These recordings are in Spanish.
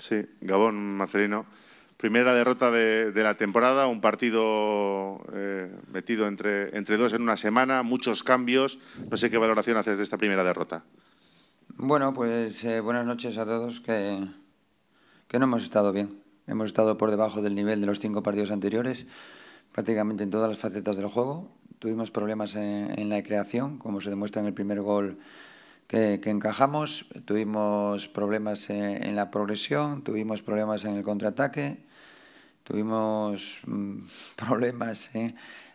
Sí, Gabón, Marcelino. Primera derrota de, la temporada, un partido eh, metido entre, entre dos en una semana, muchos cambios. No sé qué valoración haces de esta primera derrota. Bueno, pues eh, buenas noches a todos, que, que no hemos estado bien. Hemos estado por debajo del nivel de los cinco partidos anteriores, prácticamente en todas las facetas del juego. Tuvimos problemas en, en la creación, como se demuestra en el primer gol que, encajamos, tuvimos problemas en, la progresión, tuvimos problemas en el contraataque, tuvimos mm, problemas eh,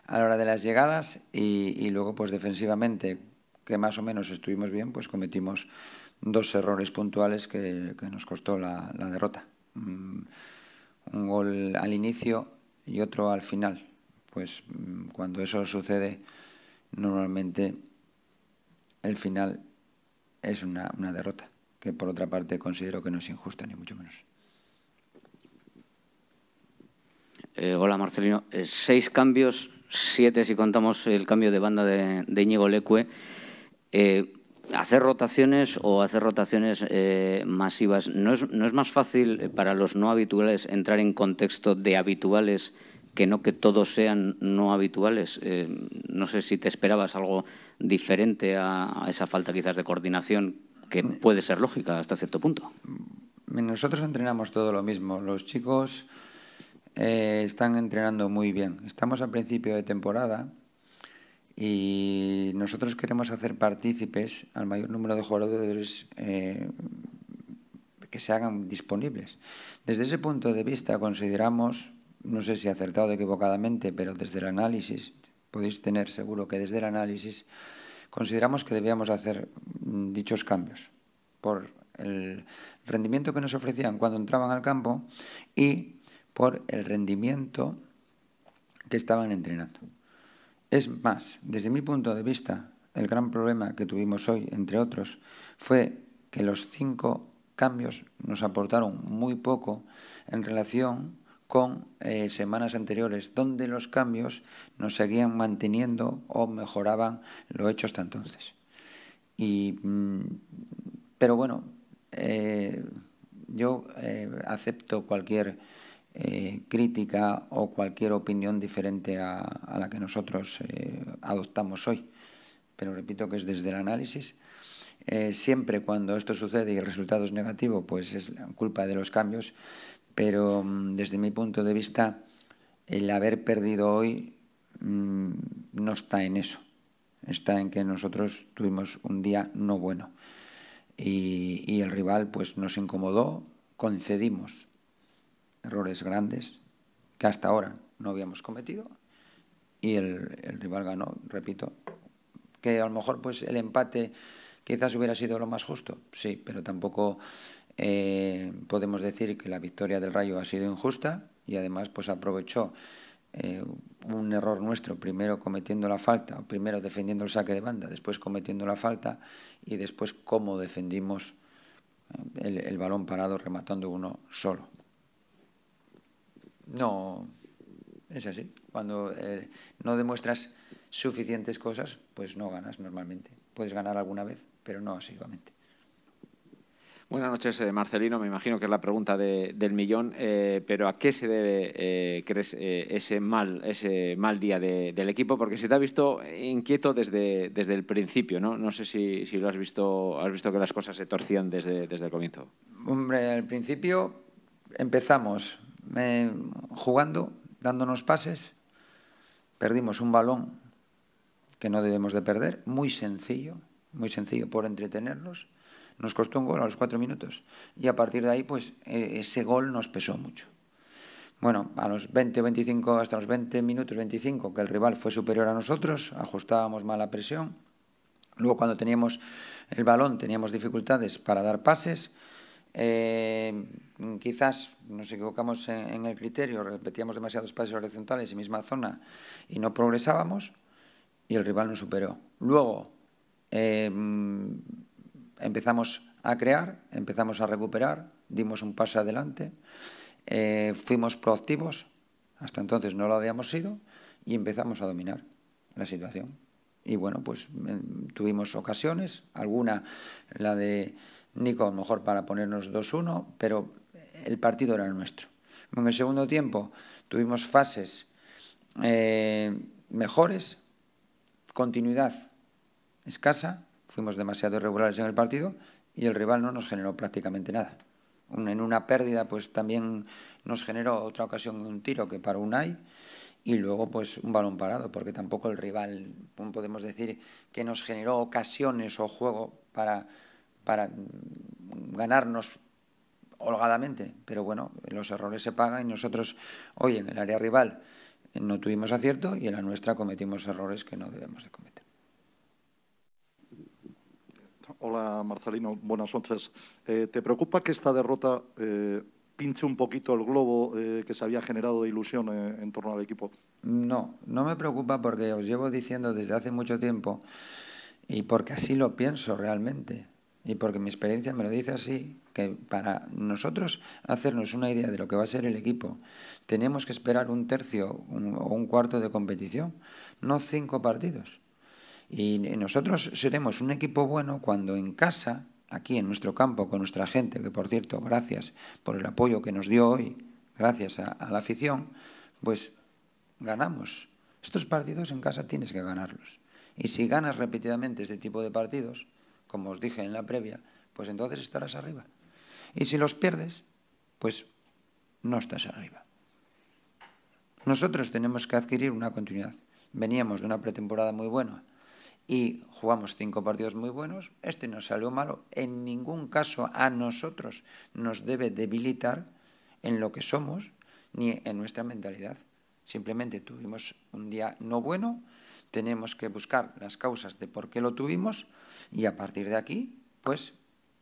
a la hora de las llegadas y, luego pues defensivamente, que más o menos estuvimos bien, pues cometimos dos errores puntuales que, nos costó la, derrota. Mm, un gol al inicio y otro al final. Pues mm, cuando eso sucede, normalmente el final es una, derrota, que por otra parte considero que no es injusta, ni mucho menos. Eh, hola Marcelino. Eh, seis cambios, siete si contamos el cambio de banda de, Íñigo Lecue. Eh, hacer rotaciones o hacer rotaciones masivas, ¿no es, más fácil para los no habituales entrar en contexto de habituales que no que todos sean no habituales? no sé si te esperabas algo diferente a, esa falta quizás de coordinación que mm. puede ser lógica hasta cierto punto. Mm, nosotros entrenamos todo lo mismo. Los chicos eh, están entrenando muy bien. Estamos a principio de temporada y nosotros queremos hacer partícipes al mayor número de jugadores eh, que se hagan disponibles. Desde ese punto de vista consideramos, no sé si acertado o equivocadamente, pero desde el análisis podéis tener seguro que desde el análisis, consideramos que debíamos hacer mm, dichos cambios por el rendimiento que nos ofrecían cuando entraban al campo y por el rendimiento que estaban entrenando. Es más, desde mi punto de vista, el gran problema que tuvimos hoy, entre otros, fue que los cinco cambios nos aportaron muy poco en relación con eh, semanas anteriores, donde los cambios nos seguían manteniendo o mejoraban lo hecho hasta entonces. Mm, pero bueno, eh, yo eh, acepto cualquier crítica o cualquier opinión diferente a la que nosotros adoptamos hoy. Pero repito que es desde el análisis, eh, siempre cuando esto sucede y el resultado es negativo, pues es culpa de los cambios, pero mm, desde mi punto de vista, el haber perdido hoy mm, no está en eso, está en que nosotros tuvimos un día no bueno y, el rival pues nos incomodó, concedimos errores grandes que hasta ahora no habíamos cometido y el, el rival ganó, repito, que a lo mejor pues el empate Quizás hubiera sido lo más justo, sí, pero tampoco eh, podemos decir que la victoria del Rayo ha sido injusta y además pues aprovechó eh, un error nuestro, primero cometiendo la falta, primero defendiendo el saque de banda, después cometiendo la falta y después cómo defendimos eh, el, balón parado rematando uno solo. No, es así. Cuando no demuestras suficientes cosas, pues no ganas normalmente. Puedes ganar alguna vez, pero no asiduamente. Buenas noches, eh, Marcelino. Me imagino que es la pregunta del millón, eh, pero ¿a qué se debe, eh, ese, mal, ese mal día del equipo? Porque se te ha visto inquieto desde, desde el principio, ¿no? No sé si, lo has visto, has visto que las cosas se torcían desde, desde el comienzo. Hombre, al principio empezamos jugando, dándonos pases, perdimos un balón que no debemos de perder, muy sencillo, muy sencillo por entretenerlos... Nos costó un gol a los cuatro minutos y a partir de ahí, pues e, ese gol nos pesó mucho. Bueno, a los 20 o 25, hasta los 20 minutos 25, que el rival fue superior a nosotros, ajustábamos mal la presión. Luego, cuando teníamos el balón, teníamos dificultades para dar pases. Eh, quizás nos equivocamos en, el criterio, repetíamos demasiados pases horizontales en misma zona y no progresábamos y el rival nos superó. Luego eh, empezamos a crear, empezamos a recuperar, dimos un paso adelante, eh, fuimos proactivos, hasta entonces no lo habíamos sido, y empezamos a dominar la situación. Y bueno, pues tuvimos ocasiones, alguna, la de Nico mejor para ponernos 2-1, pero el partido era nuestro. En el segundo tiempo tuvimos fases eh, mejores, continuidad escasa, fuimos demasiado irregulares en el partido y el rival no nos generó prácticamente nada. En una pérdida, pues también nos generó otra ocasión de un tiro que para Unai y luego pues un balón parado, porque tampoco el rival, podemos decir, que nos generó ocasiones o juego para, para ganarnos holgadamente. Pero bueno, los errores se pagan y nosotros hoy en el área rival no tuvimos acierto y en la nuestra cometimos errores que no debemos de cometer. Hola Marcelino, buenas noches. Eh, ¿Te preocupa que esta derrota eh, pinche un poquito el globo eh, que se había generado de ilusión en torno al equipo? No, no me preocupa porque os llevo diciendo desde hace mucho tiempo y porque así lo pienso realmente y porque mi experiencia me lo dice así, que para nosotros hacernos una idea de lo que va a ser el equipo, tenemos que esperar un tercio o un cuarto de competición, no cinco partidos. Y nosotros seremos un equipo bueno cuando en casa, aquí en nuestro campo, con nuestra gente, que por cierto, gracias por el apoyo que nos dio hoy, gracias a la afición, pues ganamos. Estos partidos en casa tienes que ganarlos. Y si ganas repetidamente este tipo de partidos, como os dije en la previa, pues entonces estarás arriba. Y si los pierdes, pues no estás arriba. Nosotros tenemos que adquirir una continuidad. Veníamos de una pretemporada muy buena y jugamos cinco partidos muy buenos. Este nos salió malo. En ningún caso a nosotros nos debe debilitar en lo que somos ni en nuestra mentalidad. Simplemente tuvimos un día no bueno tenemos que buscar las causas de por qué lo tuvimos y a partir de aquí, pues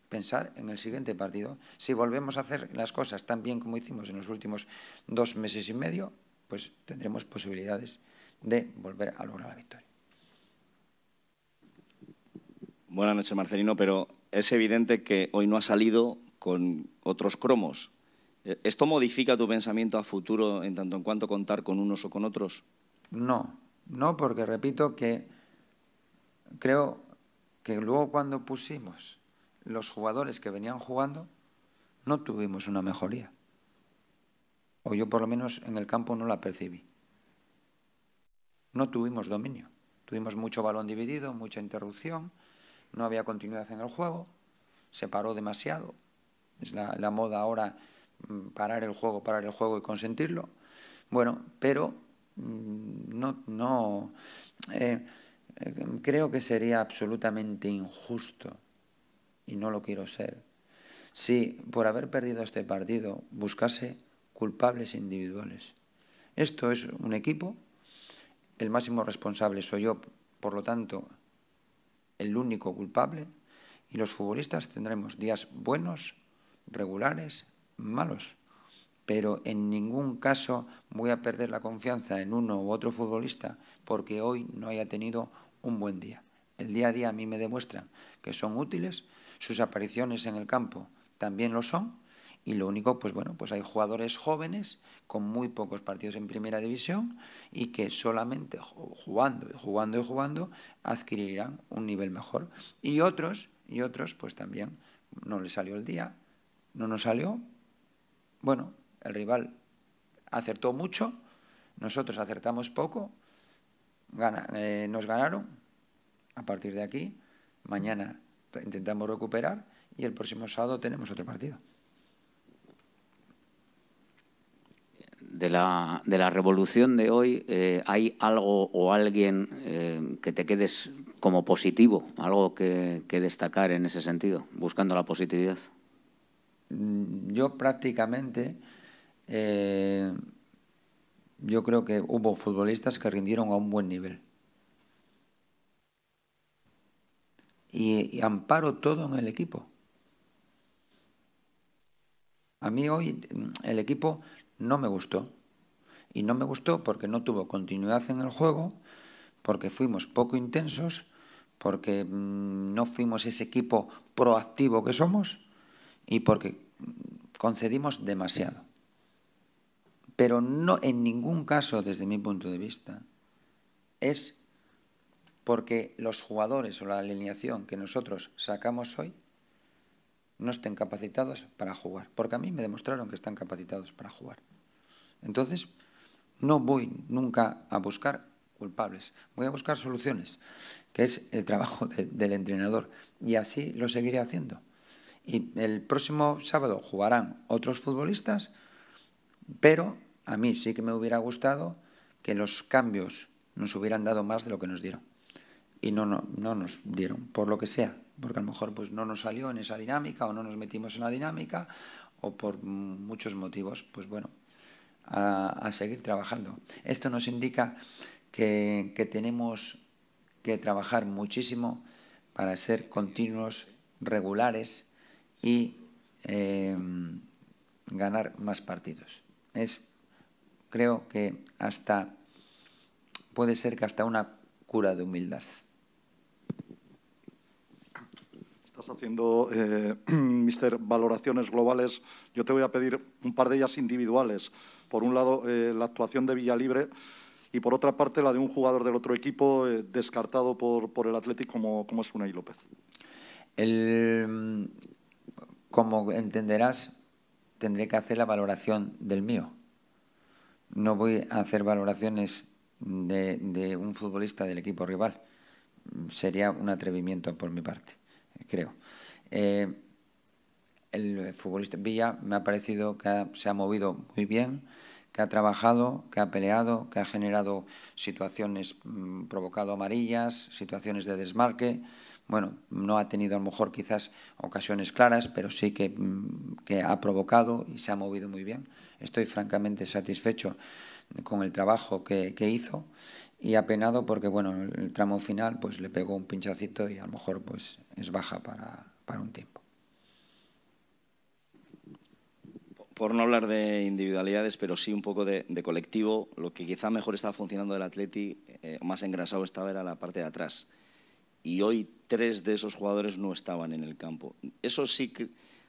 pensar en el siguiente partido. Si volvemos a hacer las cosas tan bien como hicimos en los últimos dos meses y medio, pues tendremos posibilidades de volver a lograr la victoria. Buenas noches, Marcelino, pero es evidente que hoy no ha salido con otros cromos. ¿Esto modifica tu pensamiento a futuro en tanto en cuanto contar con unos o con otros? No, no, porque repito que creo que luego cuando pusimos los jugadores que venían jugando, no tuvimos una mejoría. O yo por lo menos en el campo no la percibí. No tuvimos dominio. Tuvimos mucho balón dividido, mucha interrupción, no había continuidad en el juego, se paró demasiado. Es la, moda ahora mm, parar el juego, parar el juego y consentirlo. Bueno, pero Mm, no, no eh, eh, creo que sería absolutamente injusto y no lo quiero ser. Si por haber perdido este partido buscase culpables individuales. Esto es un equipo, el máximo responsable soy yo, por lo tanto, el único culpable, y los futbolistas tendremos días buenos, regulares, malos pero en ningún caso voy a perder la confianza en uno u otro futbolista porque hoy no haya tenido un buen día. El día a día a mí me demuestran que son útiles, sus apariciones en el campo también lo son y lo único, pues bueno, pues hay jugadores jóvenes con muy pocos partidos en primera división y que solamente jugando y jugando y jugando adquirirán un nivel mejor. Y otros, y otros, pues también no les salió el día, no nos salió. Bueno, el rival acertó mucho, nosotros acertamos poco, eh, nos ganaron. A partir de aquí, mañana intentamos recuperar y el próximo sábado tenemos otro partido. De la, revolución de hoy, eh, ¿hay algo o alguien eh, que te quedes como positivo? ¿Algo que destacar en ese sentido, buscando la positividad? Mm, yo prácticamente eh, yo creo que hubo futbolistas que rindieron a un buen nivel. y amparo todo en el equipo. A mí hoy mm, el equipo no me gustó. Y no me gustó porque no tuvo continuidad en el juego, porque fuimos poco intensos, porque mm, no fuimos ese equipo proactivo que somos y porque mm, concedimos demasiado. Pero no en ningún caso, desde mi punto de vista, es porque los jugadores o la alineación que nosotros sacamos hoy no estén capacitados para jugar, porque a mí me demostraron que están capacitados para jugar. Entonces, no voy nunca a buscar culpables, voy a buscar soluciones, que es el trabajo del entrenador, y así lo seguiré haciendo. Y el próximo sábado jugarán otros futbolistas pero a mí sí que me hubiera gustado que los cambios nos hubieran dado más de lo que nos dieron. Y no, no, nos dieron, por lo que sea, porque a lo mejor pues, no nos salió en esa dinámica o no nos metimos en la dinámica o por muchos motivos, pues bueno, a, seguir trabajando. Esto nos indica que, tenemos que trabajar muchísimo para ser continuos, regulares y eh, ganar más partidos. Es, creo que hasta, puede ser que hasta una cura de humildad. Estás haciendo, eh, mister, valoraciones globales. Yo te voy a pedir un par de ellas individuales. Por un lado, eh, la actuación de Villalibre y por otra parte la de un jugador del otro equipo eh, descartado por, el Atlético como, como es Unai López. como entenderás, tendré que hacer la valoración del mío. No voy a hacer valoraciones de, un futbolista del equipo rival. Sería un atrevimiento por mi parte, creo. Eh, el futbolista Villa me ha parecido que se ha movido muy bien, que ha trabajado, que ha peleado, que ha generado situaciones mm, provocado amarillas, situaciones de desmarque bueno, no ha tenido a lo mejor quizás ocasiones claras, pero sí mm, que, ha provocado y se ha movido muy bien. Estoy francamente satisfecho con el trabajo que, hizo y apenado porque bueno el tramo final pues le pegó un pinchacito y a lo mejor pues es baja para, un tiempo. Por no hablar de individualidades, pero sí un poco de, colectivo, lo que quizá mejor estaba funcionando del Atleti, eh, más engrasado estaba era la parte de atrás y hoy tres de esos jugadores no estaban en el campo. Eso sí que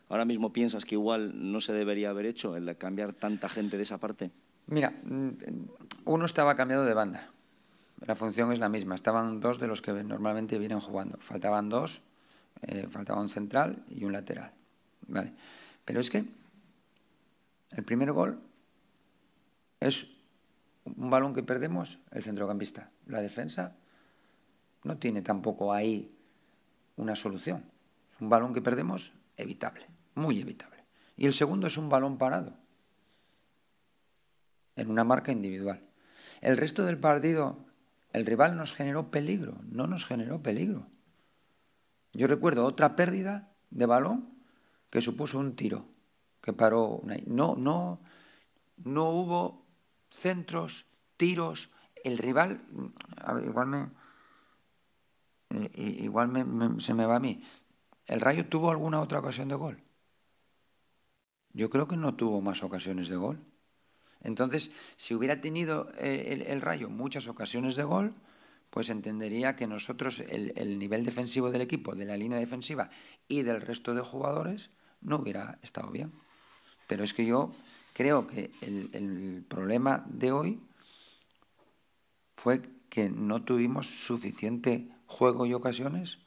ahora mismo piensas que igual no se debería haber hecho, el cambiar tanta gente de esa parte. Mira, mm, uno estaba cambiado de banda. La función es la misma. Estaban dos de los que normalmente vienen jugando. Faltaban dos, eh, faltaba un central y un lateral. Vale. Pero es que el primer gol es un balón que perdemos, el centrocampista. La defensa no tiene tampoco ahí una solución. un balón que perdemos evitable, muy evitable. Y el segundo es un balón parado en una marca individual. El resto del partido, el rival nos generó peligro, no nos generó peligro. Yo recuerdo otra pérdida de balón que supuso un tiro, que paró No, no, no hubo centros, tiros. El rival, igual me igual se me va a mí. ¿El Rayo tuvo alguna otra ocasión de gol? Yo creo que no tuvo más ocasiones de gol. Entonces, si hubiera tenido eh, el, Rayo muchas ocasiones de gol, pues entendería que nosotros el, nivel defensivo del equipo, de la línea defensiva y del resto de jugadores no hubiera estado bien. Pero es que yo creo que el problema de hoy fue que no tuvimos suficiente juego y ocasiones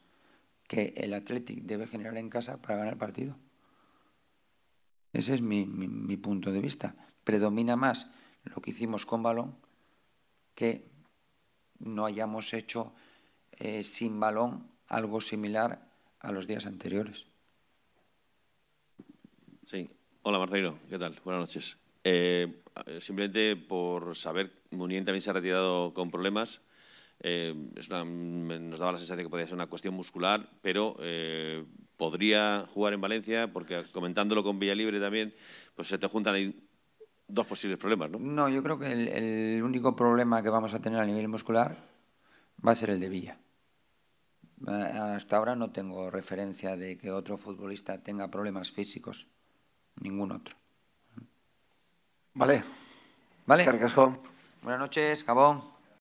que el Athletic debe generar en casa para ganar el partido. Ese es mi, punto de vista. Predomina más lo que hicimos con balón que no hayamos hecho eh, sin balón algo similar a los días anteriores. Sí. Hola Marcelo. ¿qué tal? Buenas noches. Eh, eh, simplemente por saber, Munien también se ha retirado con problemas. Eh, nos daba la sensación de que podía ser una cuestión muscular, pero eh, podría jugar en Valencia, porque comentándolo con Villalibre también, pues se te juntan ahí dos posibles problemas, ¿no? No, yo creo que el, el único problema que vamos a tener a nivel muscular va a ser el de Villa. Eh, hasta ahora no tengo referencia de que otro futbolista tenga problemas físicos, ningún otro. Vale. Vale. Buenas noches, Gabón.